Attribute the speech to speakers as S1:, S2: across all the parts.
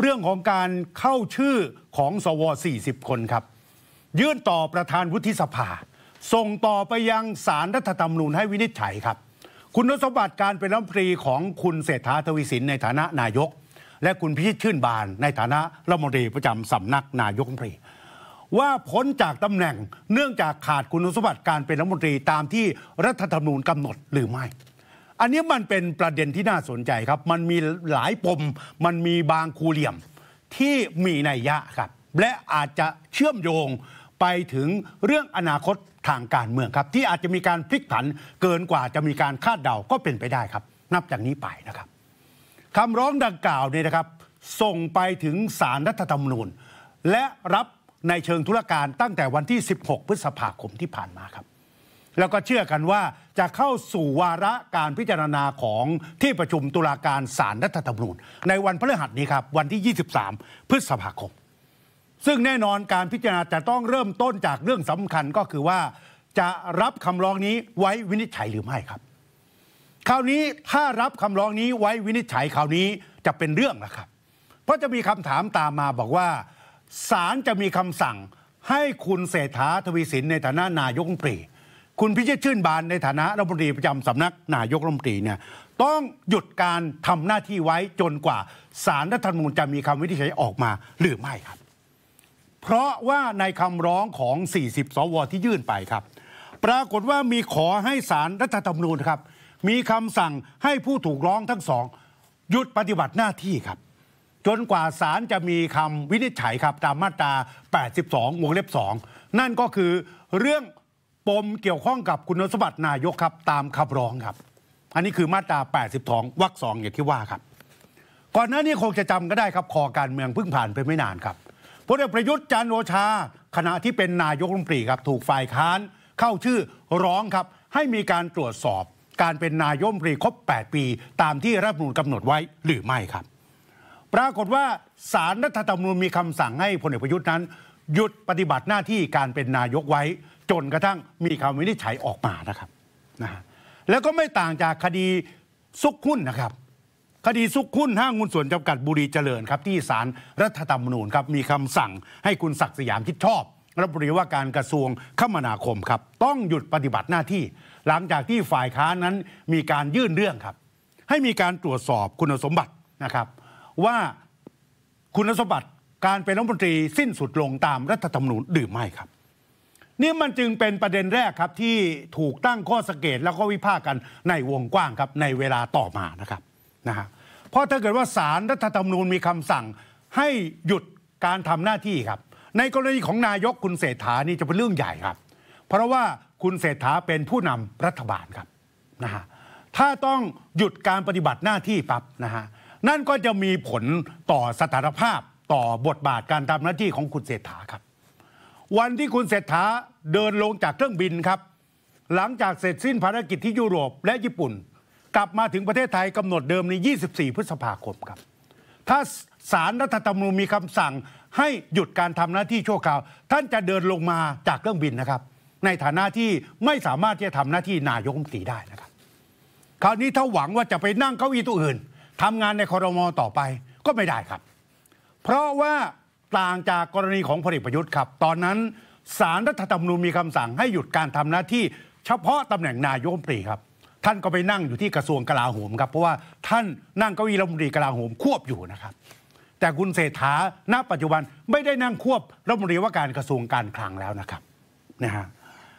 S1: เรื่องของการเข้าชื่อของสว 40 คนครับ ยื่นต่อประธานวุฒิสภาส่งต่อไปยังสารรัฐธรรมนูญให้วินิจฉัยครับ คุณสมบัติการเป็นรัฐมนตรีของคุณเศรษฐาทวีสินในฐานะนายก และคุณพิชิตชื่นบาน ในฐานะรัฐมนตรีประจำสำนักนายกรัฐมนตรีว่าพ้นจากตำแหน่งเนื่องจากขาดคุณสมบัติการเป็นรัฐมนตรีตามที่รัฐธรรมนูญกำหนดหรือไม่อันนี้มันเป็นประเด็นที่น่าสนใจครับ มันมีหลายปม มันมีบางคูเหลี่ยมที่มีนัยยะครับ และอาจจะเชื่อมโยงไปถึงเรื่องอนาคตทางการเมืองครับ ที่อาจจะมีการพลิกผันเกินกว่าจะมีการคาดเดา ก็เป็นไปได้ครับ นับจากนี้ไปนะครับคำร้องดังกล่าวเนี่ยนะครับ ส่งไปถึงสารรัฐธรรมนูญ และรับในเชิงธุรการตั้งแต่วันที่ 16 พฤษภาคมที่ผ่านมาครับแล้วก็เชื่อกันว่าจะเข้าสู่วาระการพิจารณาของที่ประชุมตุลาการศาลรัฐธรรมนูญในวันพฤหัสนี้ครับวันที่ 23 พฤษภาคม ซึ่งแน่นอนการพิจารณาจะต้องเริ่มต้นจากเรื่องสำคัญก็คือว่า จะรับคำร้องนี้ไว้วินิจฉัยหรือไม่ครับ คราวนี้ถ้ารับคำร้องนี้ไว้วินิจฉัยคราวนี้จะเป็นเรื่องนะครับ เพราะจะมีคำถามตามมาบอกว่าศาลจะมีคำสั่งให้คุณเศรษฐาทวีสินในฐานะนายกรัฐมนตรีคุณพิชิตชื่นบานในฐานะรัฐมนตรีประจำสำนักนายกรัฐมนตรีเนี่ยต้องหยุดการทำหน้าที่ไว้จนกว่าสารรัฐธรรมนูญจะมีคำวินิจฉัยออกมาหรือไม่ครับ เพราะว่าในคำร้องของ 40 สวที่ยื่นไปครับ ปรากฏว่ามีขอให้สารรัฐธรรมนูญครับ มีคำสั่งให้ผู้ถูกร้องทั้งสองหยุดปฏิบัติหน้าที่ครับ จนกว่าศาลจะมีคำวินิจฉัยครับตามมาตรา 82วงเล็บ2นั่นก็คือเรื่องปมเกี่ยวข้องกับคุณสมบัตินายกครับตามคำร้องครับ อันนี้คือมาตรา 82วรรคสองอย่างที่ว่าครับ ก่อนหน้านี้คงจะจำก็ได้ครับคอการเมืองเพิ่งผ่านไปไม่นานครับพลเอกประยุทธ์จันโอชา ขณะที่เป็นนายกรัฐมนตรีครับถูกฝ่ายค้าน เข้าชื่อร้องครับให้มีการตรวจสอบ การเป็นนายกรัฐมนตรีครบ 8 ปีตามที่รัฐมนูลกำหนดไว้หรือไม่ครับ ปรากฏว่าสารรัฐธรรมนูญมีคำสั่งให้พลเอกประยุทธ์นั้นหยุดปฏิบัติหน้าที่การเป็นนายกไว้ จนกระทั่งมีคำวินิจฉัยออกมานะครับนะแล้วก็ไม่ต่างจากคดีซุกหุ้นนะครับ คดีซุกหุ้นห้างุนส่วนจำกัดบุรีเจริญครับที่ศาลรรัฐธรรมนูญครับมีคำสั่งให้คุณศักดิ์สยามคิดชอบรัฐรีว่าการกระทรวงคมนาคมครับต้องหยุดปฏิบัติหน้าที่ หลังจากที่ฝ่ายค้านั้นมีการยื่นเรื่องครับ ให้มีการตรวจสอบคุณสมบัตินะครับว่าคุณสมบัติการเป็นรัฐมนตรีสิ้นสุดลงตามรัฐธรรมนูญหรือไม่ครับ นี่มันจึงเป็นประเด็นแรกครับ ที่ถูกตั้งข้อสังเกตแล้วก็วิพากษ์กันในวงกว้างครับในเวลาต่อมานะครับนะฮะเพราะถ้าเกิดว่าสารรัฐธรรมนูญมีคำสั่งให้หยุดการทำหน้าที่ครับในกรณีของนายกคุณเศรษฐานี่จะเป็นเรื่องใหญ่ครับ เพราะว่าคุณเศรษฐาเป็นผู้นำรัฐบาลครับนะฮะถ้าต้องหยุดการปฏิบัติหน้าที่ปั๊บนะฮะนั่นก็จะมีผลต่อสถานภาพต่อบทบาทการทำหน้าที่ของคุณเศรษฐาครับ วันที่คุณเศรษฐาเดินลงจากเครื่องบินครับ หลังจากเสร็จสิ้นภารกิจที่ยุโรปและญี่ปุ่น กลับมาถึงประเทศไทยกำหนดเดิมใน 24 พฤษภาคมครับ ถ้าสารรัฐธรรมนูญมีคำสั่งให้หยุดการทำหน้าที่ชั่วคราว ท่านจะเดินลงมาจากเครื่องบินนะครับ ในฐานะที่ไม่สามารถที่จะทำหน้าที่นายกรัฐมนตรีได้นะครับ คราวนี้ถ้าหวังว่าจะไปนั่งเก้าอี้ตัวอื่นทำงานในคอรมอต่อไปก็ไม่ได้ครับเพราะว่าต่างจากกรณีของพลเอกประยุทธ์ครับ ตอนนั้นสารรัฐธรรมนูญมีคำสั่งให้หยุดการทำหน้าที่เฉพาะตำแหน่งนายกรัฐมนตรีครับ ท่านก็ไปนั่งอยู่ที่กระทรวงกลาโหมครับเพราะว่าท่านนั่งเก้าอี้รัฐมนตรีกลาโหมควบอยู่นะครับ แต่คุณเศรษฐาณปัจจุบันไม่ได้นั่งควบรัฐมนตรีว่าการกระทรวงการคลังแล้วนะครับนะฮะ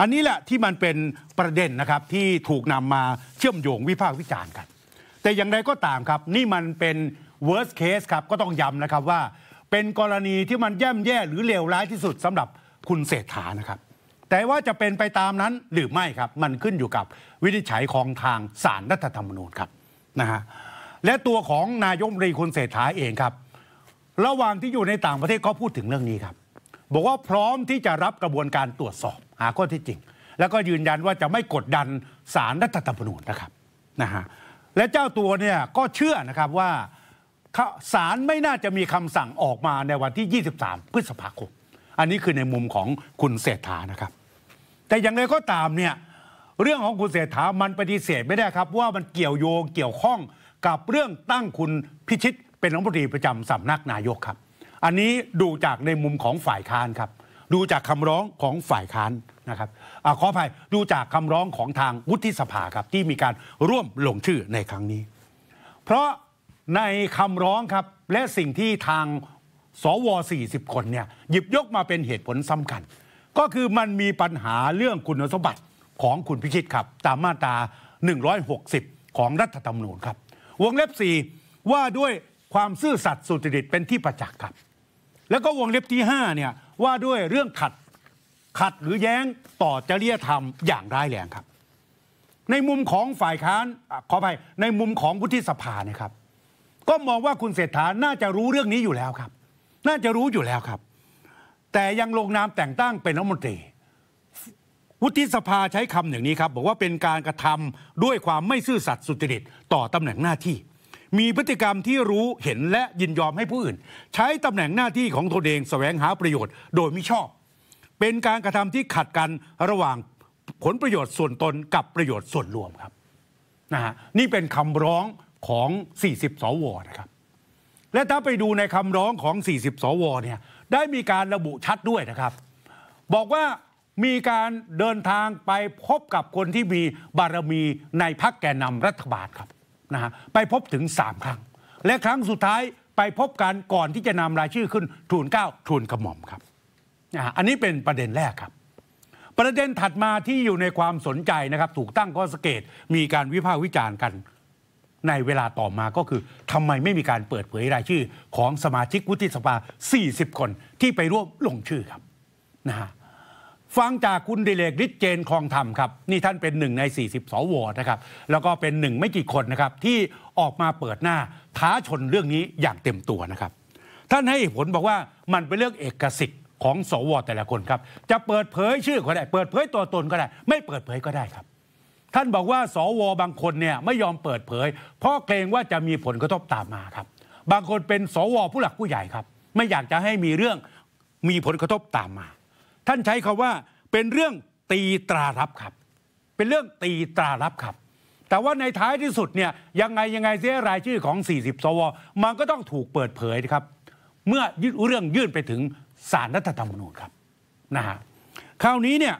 S1: อันนี้แหละที่มันเป็นประเด็นนะครับที่ถูกนำมาเชื่อมโยงวิพากษ์วิจารณ์กัน แต่อย่างไรก็ตามครับนี่มันเป็น worst case ครับก็ต้องย้ำนะครับว่าเป็นกรณีที่มันแย่แย่หรือเลวร้ายที่สุดสำหรับคุณเศรษฐานะครับ แต่ว่าจะเป็นไปตามนั้นหรือไม่ครับมันขึ้นอยู่กับวินิจฉัยของทางสารรัฐธรรมนูญครับนะฮะและตัวของนายกรีคุณเศรษฐาเองครับ ระหว่างที่อยู่ในต่างประเทศก็พูดถึงเรื่องนี้ครับ บอกว่าพร้อมที่จะรับกระบวนการตรวจสอบ หาข้อที่จริง แล้วก็ยืนยันว่าจะไม่กดดันสารรัฐธรรมนูญนะครับนะฮะและเจ้าตัวเนี่ยก็เชื่อนะครับว่าศาลไม่น่าจะมีคำสั่งออกมาในวันที่ 23 พฤษภาคม อันนี้คือในมุมของคุณเศรษฐานะครับ แต่อย่างไรก็ตามเนี่ยเรื่องของคุณเศรษฐามันปฏิเสธไม่ได้ครับ ว่ามันเกี่ยวโยงเกี่ยวข้องกับเรื่องตั้งคุณพิชิตเป็นรัฐมนตรีประจำสำนักนายกครับ อันนี้ดูจากในมุมของฝ่ายค้านครับ ดูจากคำร้องของฝ่ายค้านนะครับอขออภัยดูจากคำร้องของทางวุฒิสภาครับที่มีการร่วมลงชื่อในครั้งนี้ เพราะในคำร้องครับและสิ่งที่ทางสว40 คนเนี่ยหยิบยกมาเป็นเหตุผลสำคัญ ก็คือมันมีปัญหาเรื่องคุณสมบัติของคุณพิชิตครับ ตามมาตรา160 ของรัฐธรรมนูญครับ วงเล็บ 4 ว่าด้วยความซื่อสัตย์สุจริตเป็นที่ประจักษ์ครับ แล้วก็วงเล็บที่5เนี่ยว่าด้วยเรื่องขัดขัดหรือแย้งต่อจริยธรรมอย่างร้ายแรงครับ ในมุมของฝ่ายค้านขออภัยในมุมของวุฒิสภานะครับก็มองว่าคุณเศรษฐา น่าจะรู้เรื่องนี้อยู่แล้วครับ น่าจะรู้อยู่แล้วครับ แต่ยังลงนามแต่งตั้งเป็นรัฐมนตรี วุฒิสภาใช้คำอย่างนี้ครับ บอกว่าเป็นการกระทำด้วยความไม่ซื่อสัตย์สุจริต ต่อตำแหน่งหน้าที่ มีพฤติกรรมที่รู้เห็นและยินยอมให้ผู้อื่น ใช้ตำแหน่งหน้าที่ของตนเองแสวงหาประโยชน์ โดยมิชอบ เป็นการกระทำที่ขัดกันระหว่างผลประโยชน์ส่วนตนกับประโยชน์ส่วนรวมครับนะฮะนี่เป็นคำร้องของ 40สวนะครับและถ้าไปดูในคำร้องของ 40สวเนี่ยได้มีการระบุชัดด้วยนะครับ บอกว่ามีการเดินทางไปพบกับคนที่มีบารมีในพักแกนนำรัฐบาลครับนะฮะไปพบถึง 3 ครั้ง และครั้งสุดท้ายไปพบกันก่อนที่จะนำรายชื่อขึ้นทูลเก้าทูลกระหม่อมครับนะอันนี้เป็นประเด็นแรกครับ ประเด็นถัดมาที่อยู่ในความสนใจนะครับ ถูกตั้งข้อสังเกต มีการวิพากษ์วิจารณ์กันในเวลาต่อมาก็คือทำไมไม่มีการเปิดเผยรายชื่อ ของสมาชิกวุฒิสภา 40 คนที่ไปร่วมลงชื่อครับนะฮะฟังจากคุณดิเลกฤทธิ์เจนคลองธรรมครับ นี่ท่านเป็นหนึ่งใน 40 สวนะครับแล้วก็เป็นหนึ่งไม่กี่คนนะครับที่ออกมาเปิดหน้าท้าชนเรื่องนี้อย่างเต็มตัวนะครับท่านให้ผล บอกว่ามันเป็นเรื่องเอกสิทธิ์ของ สวแต่ละคนครับจะเปิดเผยชื่อก็ได้เปิดเผยตัวตนก็ได้ไม่เปิดเผยก็ได้ครับท่านบอกว่า สว บางคนเนี่ยไม่ยอมเปิดเผยเพราะเกรงว่าจะมีผลกระทบตามมาครับ บางคนเป็นสว ผู้หลักผู้ใหญ่ครับ ไม่อยากจะให้มีเรื่องมีผลกระทบตามมา ท่านใช้คาว่าเป็นเรื่องตีตรารับครับ เป็นเรื่องตีตรารับครับ แต่ว่าในท้ายที่สุดเนี่ยยังไงยังไงเสียรายชื่อของ 40 สว มันก็ต้องถูกเปิดเผยนะครับ เมื่อเรื่องยื่นไปถึงสารรัฐธรรมนูญครับนะฮะคราวนี้เนี่ย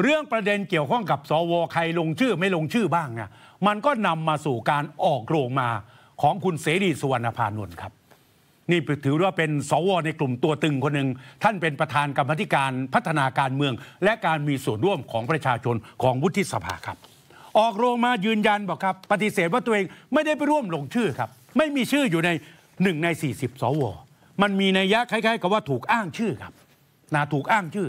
S1: เรื่องประเด็นเกี่ยวข้องกับสวใครลงชื่อไม่ลงชื่อบ้างเนี่ยมันก็นำมาสู่การออกโรงมาของคุณเสรีสุวรรณพานนท์ครับนี่ถือว่าเป็นสวในกลุ่มตัวตึงคนหนึ่งท่านเป็นประธานกรรมธิการพัฒนาการเมือง และการมีส่วนร่วมของประชาชนของวุฒิสภาครับ ออกโรงมายืนยันบอกครับ ปฏิเสธว่าตัวเองไม่ได้ไปร่วมลงชื่อครับ ไม่มีชื่ออยู่ในหนึ่งใน40สวมันมีนัยยะคล้าย ๆ กับว่าถูกอ้างชื่อครับนาถูกอ้างชื่อ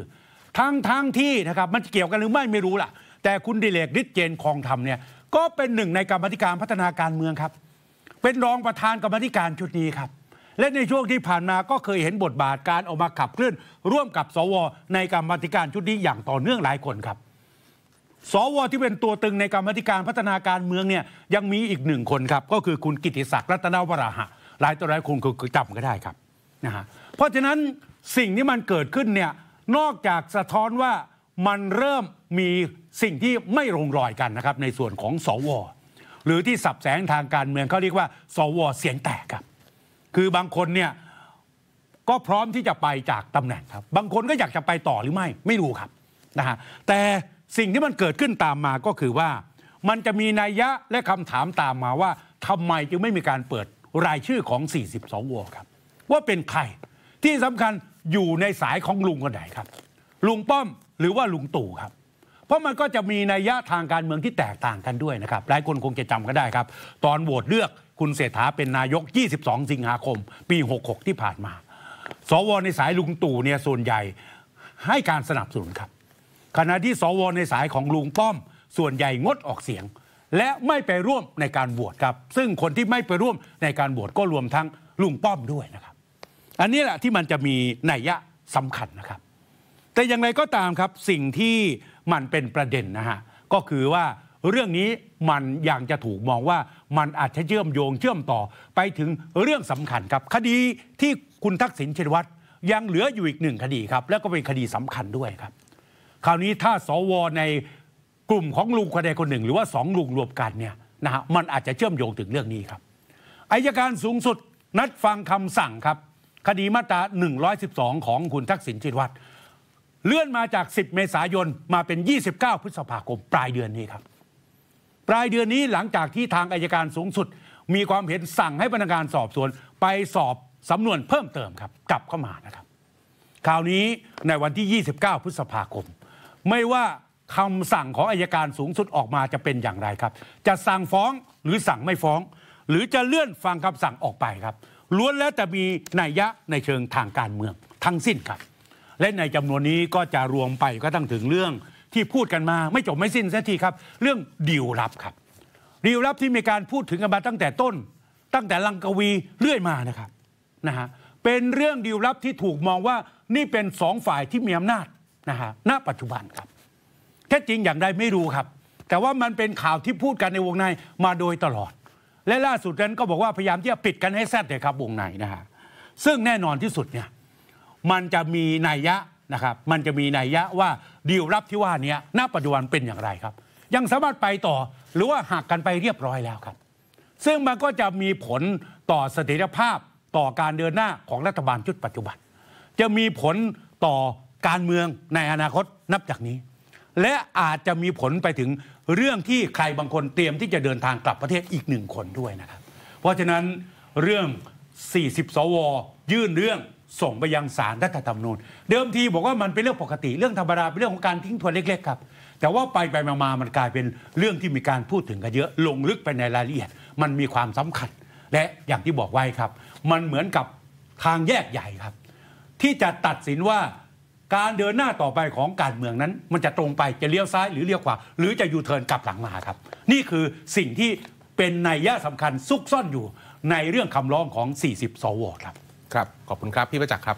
S1: ทั้งทั้งที่นะครับ มันเกี่ยวกันหรือไม่ไม่รู้ล่ะ แต่คุณดิเลกฤทธิ์เจนคองธรรมเนี่ยก็เป็นหนึ่งในกรรมธิการพัฒนาการเมืองครับ เป็นรองประธานกรรมธิการชุดนี้ครับ และในช่วงที่ผ่านมาก็เคยเห็นบทบาทการออกมาขับเคลื่อนร่วมกับ สว ในกรรมธิการชุดนี้อย่างต่อเนื่องหลายคนครับ สวที่เป็นตัวตึงในกรรมธิการพัฒนาการเมืองเนี่ยยังมีอีกหนึ่งคนครับ ก็คือคุณกิติศักดิ์รัตนวราหะหลายตัวหลายคนคือจำก็ได้ครับนะฮะเพราะฉะนั้นสิ่งที่มันเกิดขึ้นเนี่ยนอกจากสะท้อนว่ามันเริ่มมีสิ่งที่ไม่ลงรอยกันนะครับ ในส่วนของสวหรือที่สับแสงทางการเมืองเขาเรียกว่า สว เสียงแตกครับ คือบางคนเนี่ย ก็พร้อมที่จะไปจากตำแหน่งครับ บางคนก็อยากจะไปต่อหรือไม่ ไม่รู้ครับ นะฮะแต่สิ่งที่มันเกิดขึ้นตามมาก็คือว่า มันจะมีนัยยะและคำถามตามมาว่า ทำไมจึงไม่มีการเปิดรายชื่อของ 4 2วครับว่าเป็นใครที่สำคัญอยู่ในสายของลุงคนไหนครับ ลุงป้อมหรือว่าลุงตู่ครับ เพราะมันก็จะมีนัยยะทางการเมืองที่แตกต่างกันด้วยนะครับหลายคนคงจะจำก็ได้ครับ ตอนโหวตเลือกคุณเศรษฐาเป็นนายก 22 สิงหาคม ปี 66 ที่ผ่านมา สวในสายลุงตู่เนี่ยส่วนใหญ่ ให้การสนับสนุนครับ ขณะที่สวในสายของลุงป้อม ส่วนใหญ่งดออกเสียง และไม่ไปร่วมในการโหวตครับ ซึ่งคนที่ไม่ไปร่วมในการโหวตก็รวมทั้งลุงป้อมด้วยนะครับอันนี้แหละที่มันจะมีนัยยะสำคัญนะครับ แต่อย่างไรก็ตามครับสิ่งที่มันเป็นประเด็นนะฮะก็คือว่าเรื่องนี้มันอย่างจะถูกมองว่ามันอาจจะเชื่อมโยงเชื่อมต่อไปถึงเรื่องสำคัญครับ คดีที่คุณทักษิณชินวัตรยังเหลืออยู่อีกหนึ่งคดีครับ แล้วก็เป็นคดีสำคัญด้วยครับ คราวนี้ถ้าสวในกลุ่มของลุงคนใดคนหนึ่ง หรือว่าสองลุงรวมกันเนี่ยนะฮะมันอาจจะเชื่อมโยงถึงเรื่องนี้ครับอายการสูงสุดนัดฟังคำสั่งครับคดีมาตรา 112 ของคุณทักษิณชินวัตรเลื่อนมาจาก 10 เมษายนมาเป็น 29 พฤษภาคมปลายเดือนนี้ครับ ปลายเดือนนี้หลังจากที่ทางอายการสูงสุด มีความเห็นสั่งให้พนักงานสอบสวน ไปสอบสำนวนเพิ่มเติมครับ กลับเข้ามานะครับ คราวนี้ในวันที่ 29 พฤษภาคม ไม่ว่าคำสั่งของอายการสูงสุดออกมาจะเป็นอย่างไรครับ จะสั่งฟ้องหรือสั่งไม่ฟ้อง หรือจะเลื่อนฟังคำสั่งออกไปครับล้วนแล้วแต่มีนัยยะในเชิงทางการเมือง ทั้งสิ้นครับ และในจำนวนนี้ก็จะรวมไปก็ตั้งถึงเรื่องที่พูดกันมา ไม่จบไม่สิ้นสักทีครับ เรื่องดีลลับครับ ดีลลับที่มีการพูดถึงกันมาตั้งแต่ต้น ตั้งแต่ลังกวีเรื่อยมานะครับนะฮะเป็นเรื่องดีลลับที่ถูกมองว่านี่เป็นสองฝ่ายที่มีอำนาจนะฮะณปัจจุบันครับแท้จริงอย่างใดไม่รู้ครับ แต่ว่ามันเป็นข่าวที่พูดกันในวงในมาโดยตลอดและล่าสุดนั้นก็บอกว่าพยายามที่จะปิดกันให้แซดเลยครับ วงในนะฮะซึ่งแน่นอนที่สุดเนี่ยมันจะมีนัยยะนะครับ มันจะมีนัยยะว่า ดีลรับที่ว่านี้ณปัจจุบันเป็นอย่างไรครับ ยังสามารถไปต่อหรือว่าหักกันไปเรียบร้อยแล้วครับ ซึ่งมันก็จะมีผลต่อเสถียรภาพต่อการเดินหน้าของรัฐบาลชุดปัจจุบันจะมีผลต่อการเมืองในอนาคตนับจากนี้และอาจจะมีผลไปถึงเรื่องที่ใครบางคนเตรียมที่จะเดินทางกลับประเทศอีกหนึ่งคนด้วยนะครับ เพราะฉะนั้นเรื่อง 40 สว ยื่นเรื่องส่งไปยังศาลรัฐธรรมนูญ เดิมทีบอกว่ามันเป็นเรื่องปกติเรื่องธรรมดาเป็นเรื่องของการทิ้งทวนเล็ก ๆครับ แต่ว่าไปไปมามันกลายเป็นเรื่องที่มีการพูดถึงกันเยอะลงลึกไปในรายละเอียด มันมีความสำคัญและอย่างที่บอกไว้ครับ มันเหมือนกับทางแยกใหญ่ครับ ที่จะตัดสินว่าการเดินหน้าต่อไปของการเมืองนั้น มันจะตรงไปจะเลี้ยวซ้ายหรือเลี้ยวขวาหรือจะยูเทิร์นกลับหลังมาครับ นี่คือสิ่งที่เป็นในยยะสำคัญซุกซ่อนอยู่ในเรื่องคำร้องของ40สวครับ ครับ ขอบคุณครับพี่ประจักษ์ครับ